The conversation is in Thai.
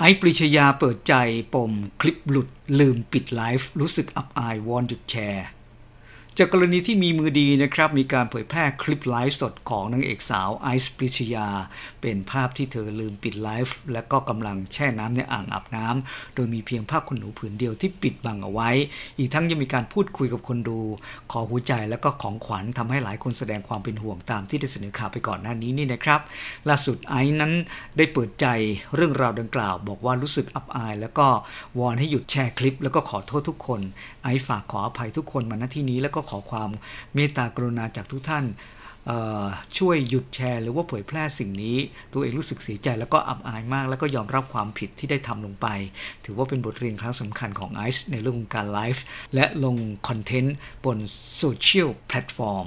ไอ้ปริชยาเปิดใจปมคลิปหลุด ลืมปิดไลฟ์ รู้สึกอับอายวอนหยุดแชร์จากกรณีที่มีมือดีนะครับ มีการเผยแพร่คลิปไลฟ์สดของนางเอกสาวไอซ์ปิชยาเป็นภาพที่เธอลืมปิดไลฟ์ และก็กำลังแช่น้ำในอ่างอาบน้ำโดยมีเพียงผ้าขนหนูผืนเดียวที่ปิดบังเอาไว้ อีกทั้งยังมีการพูดคุยกับคนดู ขอหัวใจและก็ของขวัญทำให้หลายคนแสดงความเป็นห่วงตามที่ได้เสนอข่าวไปก่อนหน้านี้นี่นะครับ ล่าสุดไอซ์นั้นได้เปิดใจเรื่องราวดังกล่าวบอกว่ารู้สึกอับอายแล้วก็วอนให้หยุดแชร์คลิป แล้วก็ขอโทษทุกคนไอซ์ฝากขออภัยทุกคนมาณที่นี้แล้วก็ขอความเมตตากรุณาจากทุกท่านช่วยหยุดแชร์หรือว่าเผยแพร่สิ่งนี้ตัวเองรู้สึกเสียใจแล้วก็อับอายมากแล้วก็ยอมรับความผิดที่ได้ทำลงไป ถือว่าเป็นบทเรียนครั้งสำคัญของไอซ์ในเรื่องการไลฟ์และลงคอนเทนต์บนโซเชียลแพลตฟอร์ม